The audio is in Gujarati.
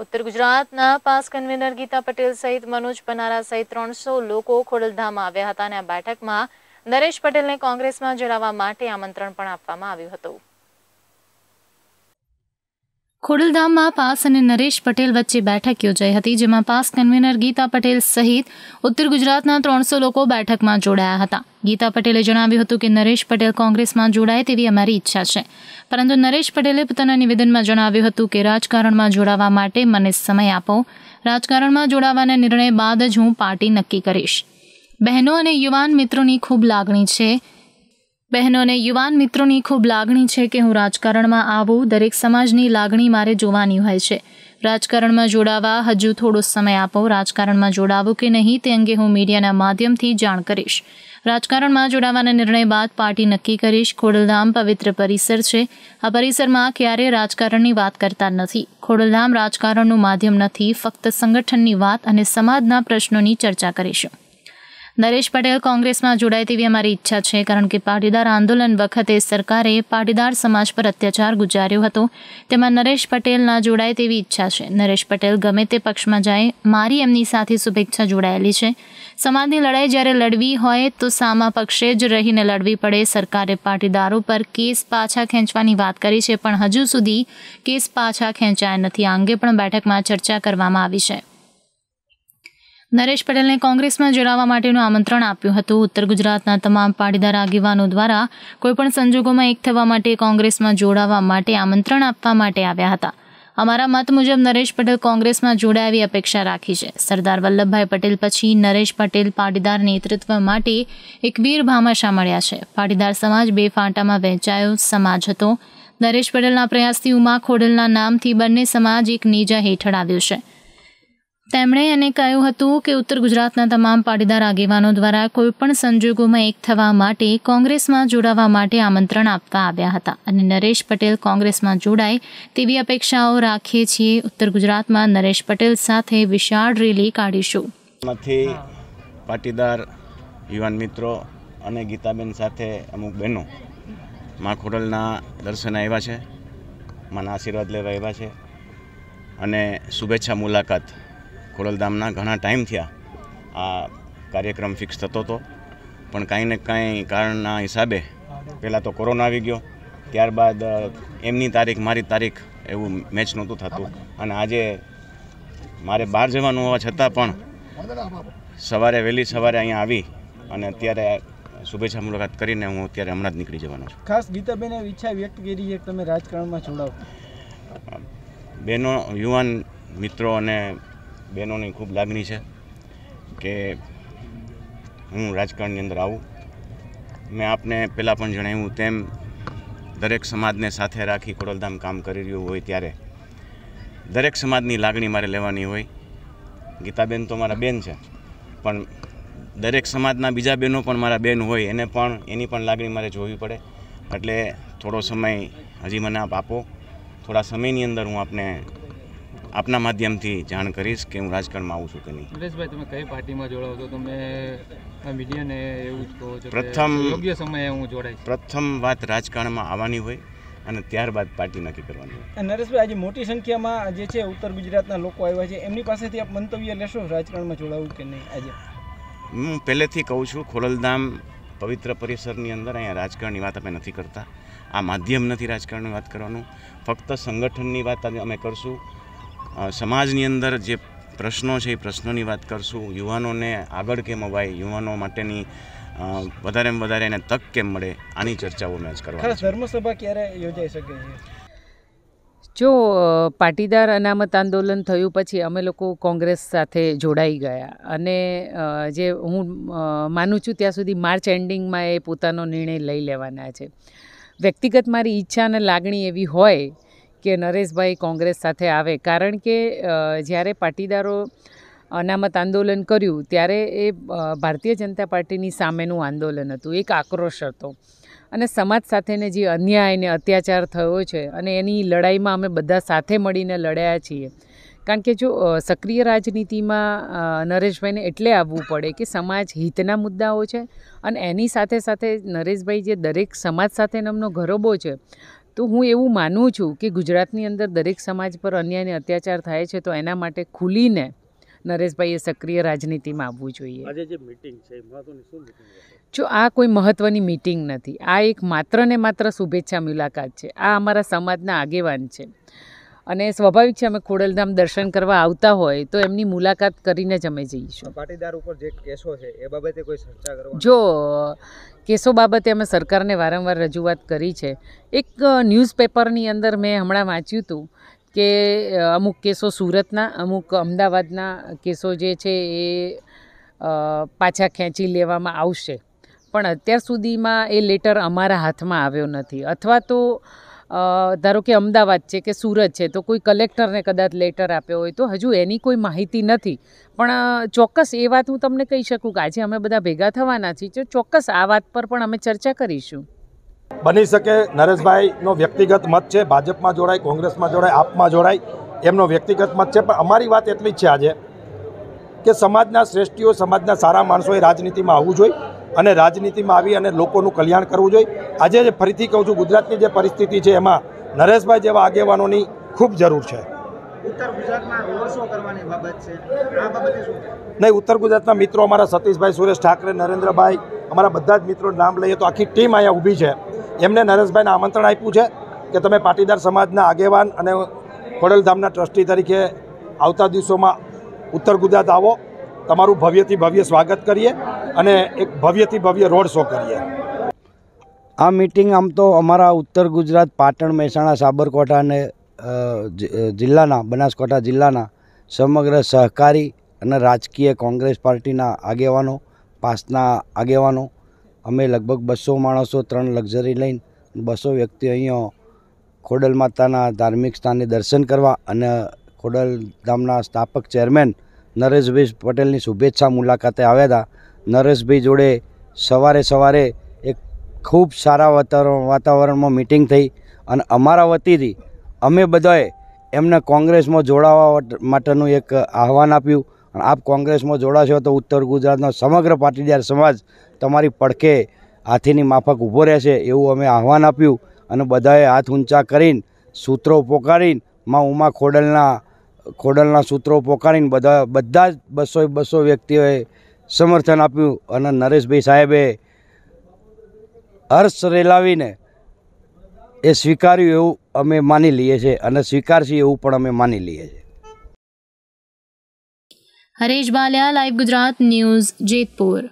ઉત્તર ગુજરાતના પાસ કન્વીનર ગીતા પટેલ સહિત મનોજ પનારા સહિત ત્રણસો લોકો ખોડલધામમાં આવ્યા હતા અને આ બેઠકમાં નરેશ પટેલને કોંગ્રેસમાં જોડાવા માટે આમંત્રણ પણ આપવામાં આવ્યું હતું ખોડલધામમાં પાસ અને નરેશ પટેલ વચ્ચે બેઠક યોજાઈ હતી જેમાં પાસ કન્વીનર ગીતા પટેલ સહિત ઉત્તર ગુજરાતના ત્રણસો લોકો બેઠકમાં જોડાયા હતા ગીતા પટેલે જણાવ્યું હતું કે નરેશ પટેલ કોંગ્રેસમાં જોડાય તેવી અમારી ઈચ્છા છે પરંતુ નરેશ પટેલે પોતાના નિવેદનમાં જણાવ્યું હતું કે રાજકારણમાં જોડાવા માટે મને સમય આપો રાજકારણમાં જોડાવાના નિર્ણય બાદ જ હું પાર્ટી નક્કી કરીશ બહેનો અને યુવાન મિત્રોની ખૂબ લાગણી છે બહેનોને યુવાન મિત્રોની ખૂબ લાગણી છે કે હું રાજકારણમાં આવું દરેક સમાજની લાગણી મારે જોવાની હોય છે રાજકારણમાં જોડાવા હજુ થોડો સમય આપો રાજકારણમાં જોડાવું કે નહીં તે અંગે હું મીડિયાના માધ્યમથી જાણ કરીશ રાજકારણમાં જોડાવાના નિર્ણય બાદ પાર્ટી નક્કી કરીશ ખોડલધામ પવિત્ર પરિસર છે આ પરિસરમાં ક્યારે રાજકારણની વાત કરતા નથી ખોડલધામ રાજકારણનું માધ્યમ નથી ફક્ત સંગઠનની વાત અને સમાજના પ્રશ્નોની ચર્ચા કરીશું નરેશ પટેલ કોંગ્રેસમાં જોડાય તેવી અમારી ઈચ્છા છે કારણ કે પાટીદાર આંદોલન વખતે સરકારે પાટીદાર સમાજ પર અત્યાચાર ગુજાર્યો હતો તેમાં નરેશ પટેલના જોડાય તેવી ઈચ્છા છે નરેશ પટેલ ગમે તે પક્ષમાં જાય મારી એમની સાથે શુભેચ્છા જોડાયેલી છે સમાજની લડાઈ જ્યારે લડવી હોય તો સામા પક્ષે જ રહીને લડવી પડે સરકારે પાટીદારો પર કેસ પાછા ખેંચવાની વાત કરી છે પણ હજુ સુધી કેસ પાછા ખેંચાયા નથી આ અંગે પણ બેઠકમાં ચર્ચા કરવામાં આવી છે નરેશ પટેલને કોંગ્રેસમાં જોડાવા માટેનું આમંત્રણ આપ્યું હતું ઉત્તર ગુજરાતના તમામ પાટીદાર આગેવાનો દ્વારા કોઈપણ સંજોગોમાં એક થવા માટે કોંગ્રેસમાં જોડાવા માટે આમંત્રણ આપવા માટે આવ્યા હતા અમારા મત મુજબ નરેશ પટેલ કોંગ્રેસમાં જોડાય એવી અપેક્ષા રાખી છે સરદાર વલ્લભભાઈ પટેલ પછી નરેશ પટેલ પાટીદાર નેતૃત્વ માટે એક વીર ભામાશા મળ્યા છે પાટીદાર સમાજ બે ફાંટામાં વહેંચાયો સમાજ હતો નરેશ પટેલના પ્રયાસથી ઉમા ખોડલના નામથી બંને સમાજ એક નેજા હેઠળ આવ્યો છે તેમણે એને કહ્યું હતું કે ઉત્તર ગુજરાતના તમામ પાટીદાર આગેવાનો દ્વારા કોઈપણ સંજોગોમાં એક થવા માટે કોંગ્રેસમાં જોડાવા માટે આમંત્રણ આપવા આવ્યા હતા અને નરેશ પટેલ કોંગ્રેસમાં જોડાય તેવી અપેક્ષાઓ રાખીએ છીએ ઉત્તર ગુજરાતમાં નરેશ પટેલ સાથે વિશાળ રેલી કાઢીશું માંથી પાટીદાર યુવાન મિત્રો અને ગીતાબેન સાથે અમુક બહેનો મા ખોડલના દર્શન આવ્યા છે મને આશીર્વાદ લેવા આવ્યા છે અને શુભેચ્છા મુલાકાત ખોરલધામના ઘણા ટાઈમ થયા આ કાર્યક્રમ ફિક્સ થતો હતો પણ કાંઈ ને કાંઈ કારણના હિસાબે પહેલાં તો કોરોના આવી ગયો ત્યારબાદ એમની તારીખ મારી તારીખ એવું મેચ નહોતું થતું અને આજે મારે બહાર જવાનું હોવા છતાં પણ સવારે વહેલી સવારે અહીંયા આવી અને અત્યારે શુભેચ્છા મુલાકાત કરીને હું અત્યારે હમણાં જ નીકળી જવાનો છું ખાસ ગીતાબેને ઈચ્છા વ્યક્ત કરી છે કે તમે રાજકારણમાં જોડાવ બહેનો યુવાન મિત્રો અને બહેનોની ખૂબ લાગણી છે કે હું રાજકારણની અંદર આવું મેં આપને પહેલાં પણ જણાવ્યું તેમ દરેક સમાજને સાથે રાખી ખોડલધામ કામ કરી રહ્યું હોય ત્યારે દરેક સમાજની લાગણી મારે લેવાની હોય ગીતાબેન તો મારા બેન છે પણ દરેક સમાજના બીજા બહેનો પણ મારા બેન હોય એને પણ એની પણ લાગણી મારે જોવી પડે એટલે થોડો સમય હજી મને આપ આપો થોડા સમયની અંદર હું આપને આપના માધ્યમથી જાણ કરીશ કે હું રાજકારણમાં આવું છું કે નહીં નરેશભાઈ તમે કઈ પાર્ટીમાં જોડાવો છો તમે મીડિયાને એવું જ કહો છો પ્રથમ યોગ્ય સમયે હું જોડાઈશ પ્રથમ વાત રાજકારણમાં આવવાની હોય અને ત્યારબાદ પાર્ટી નક્કી કરવાની નરેશભાઈ આજે મોટી સંખ્યામાં જે છે ઉત્તર ગુજરાતના લોકો આવ્યા છે એમની પાસેથી આપ મંતવ્ય લેશો રાજકારણમાં જોડાવું કે નહીં આજે હું પહેલેથી કહું છું ખોડલધામ પવિત્ર પરિસરની અંદર અહીંયા રાજકારણની વાત અમે નથી કરતા આ માધ્યમ નથી રાજકારણની વાત કરવાનું ફક્ત સંગઠનની વાત અમે કરશું સમાજની અંદર જે પ્રશ્નો છે એ પ્રશ્નોની વાત કરશું યુવાનોને આગળ કેમ અવાય યુવાનો માટેની વધારે વધારે એને તક કેમ મળે આની ચર્ચાઓ મેં જ કરવા ધર્મસભા ક્યારે યોજાઈ શકે છે જો પાટીદાર અનામત આંદોલન થયું પછી અમે લોકો કોંગ્રેસ સાથે જોડાઈ ગયા અને જે હું માનું છું ત્યાં સુધી માર્ચ એન્ડિંગમાં એ પોતાનો નિર્ણય લઈ લેવાના છે વ્યક્તિગત મારી ઈચ્છા અને લાગણી એવી હોય કે નરેશભાઈ કોંગ્રેસ સાથે આવે કારણ કે જ્યારે પાટીદારો અનામત આંદોલન કર્યું ત્યારે એ ભારતીય જનતા પાર્ટીની સામેનું આંદોલન હતું એક આક્રોશ હતો અને સમાજ સાથેને જે અન્યાય અને અત્યાચાર થયો છે અને એની લડાઈમાં અમે બધા સાથે મળીને લડ્યા છીએ કારણ કે જો સક્રિય રાજનીતિમાં નરેશભાઈને એટલે આવવું પડે કે સમાજ હિતના મુદ્દાઓ છે અને એની સાથે સાથે નરેશભાઈ જે દરેક સમાજ સાથે એમનો ગરબો છે તો હું એવું માનું છું કે ગુજરાતની અંદર દરેક સમાજ પર અન્યાય અને અત્યાચાર થાય છે તો એના માટે ખુલીને નરેશભાઈએ સક્રિય રાજનીતિમાં આવવું જોઈએ આજે જે મીટિંગ છે જો આ કોઈ મહત્ત્વની મીટિંગ નથી આ એક માત્ર ને માત્ર શુભેચ્છા મુલાકાત છે આ અમારા સમાજના આગેવાન છે અને સ્વાભાવિક છે અમે ખોડલધામ દર્શન કરવા આવતા હોય તો એમની મુલાકાત કરીને જ અમે જઈશું પાટીદાર ઉપર જે કેસો છે એ બાબતે કોઈ ચર્ચા કરવા જો કેસો બાબતે અમે સરકારને વારંવાર રજૂઆત કરી છે એક ન્યૂઝપેપરની અંદર મેં હમણાં વાંચ્યું હતું કે અમુક કેસો સુરતના અમુક અમદાવાદના કેસો જે છે એ પાછા ખેંચી લેવામાં આવશે પણ અત્યાર સુધીમાં એ લેટર અમારા હાથમાં આવ્યો નથી અથવા તો ધારો કે અમદાવાદ છે કે સુરત છે તો કોઈ કલેક્ટરને કદાચ લેટર આપ્યો હોય તો હજુ એની કોઈ માહિતી નથી પણ ચોક્કસ એ વાત હું તમને કહી શકું કે આજે અમે બધા ભેગા થવાના છીએ તો ચોક્કસ આ વાત પર પણ અમે ચર્ચા કરીશું બની શકે નરેશભાઈનો વ્યક્તિગત મત છે ભાજપમાં જોડાય કોંગ્રેસમાં જોડાય આપમાં જોડાય એમનો વ્યક્તિગત મત છે પણ અમારી વાત એટલી જ છે આજે કે સમાજના શ્રેષ્ઠીઓ સમાજના સારા માણસોએ રાજનીતિમાં આવવું જોઈએ અને રાજનીતિમાં આવી અને લોકોનું કલ્યાણ કરવું જોઈએ આજે જે ફરીથી કહું છું ગુજરાતની જે પરિસ્થિતિ છે એમાં નરેશભાઈ જેવા આગેવાનોની ખૂબ જરૂર છે નહીં ઉત્તર ગુજરાતના મિત્રો અમારા સતીશભાઈ સુરેશ ઠાકરે નરેન્દ્રભાઈ અમારા બધા જ મિત્રો નામ લઈએ તો આખી ટીમ અહીંયા ઊભી છે એમને નરેશભાઈને આમંત્રણ આપ્યું છે કે તમે પાટીદાર સમાજના આગેવાન અને ખોડલધામના ટ્રસ્ટી તરીકે આવતા દિવસોમાં ઉત્તર ગુજરાત આવો તમારું ભવ્યથી ભવ્ય સ્વાગત કરીએ અને એક ભવ્યથી ભવ્ય રોડ શો કરીએ આ મિટિંગ આમ તો અમારા ઉત્તર ગુજરાત પાટણ મહેસાણા સાબરકાંઠા અને જિલ્લાના બનાસકાંઠા જિલ્લાના સમગ્ર સહકારી અને રાજકીય કોંગ્રેસ પાર્ટીના આગેવાનો પાસના આગેવાનો અમે લગભગ બસો માણસો ત્રણ લક્ઝરી લઈને બસો વ્યક્તિ અહીંયા ખોડલ માતાના ધાર્મિક સ્થાનને દર્શન કરવા અને ખોડલ ધામના સ્થાપક ચેરમેન નરેશભાઈ પટેલની શુભેચ્છા મુલાકાતે આવ્યા હતા નરેશભાઈ જોડે સવારે સવારે એક ખૂબ સારા વાતાવરણ વાતાવરણમાં મિટિંગ થઈ અને અમારા વતીથી અમે બધાએ એમને કોંગ્રેસમાં જોડાવા માટેનું એક આહવાન આપ્યું અને આપ કોંગ્રેસમાં જોડાશો તો ઉત્તર ગુજરાતનો સમગ્ર પાટીદાર સમાજ તમારી પડખે હાથીની માફક ઊભો રહેશે એવું અમે આહવાન આપ્યું અને બધાએ હાથ ઊંચા કરીને સૂત્રો પોકારીને માં ઉમા ખોડલના ખોડલના સૂત્રો પોકારીને બધા બધા જ બસો બસો વ્યક્તિઓએ સમર્થન આપ્યું અને નરેશભાઈ સાહેબે હર્ષ રેલાવીને એ સ્વીકાર્યું એવું અમે માની લઈએ છીએ અને સ્વીકારશી એવું પણ અમે માની લઈએ છીએ હરેશ બાલિયા લાઈવ ગુજરાત ન્યૂઝ જેતપુર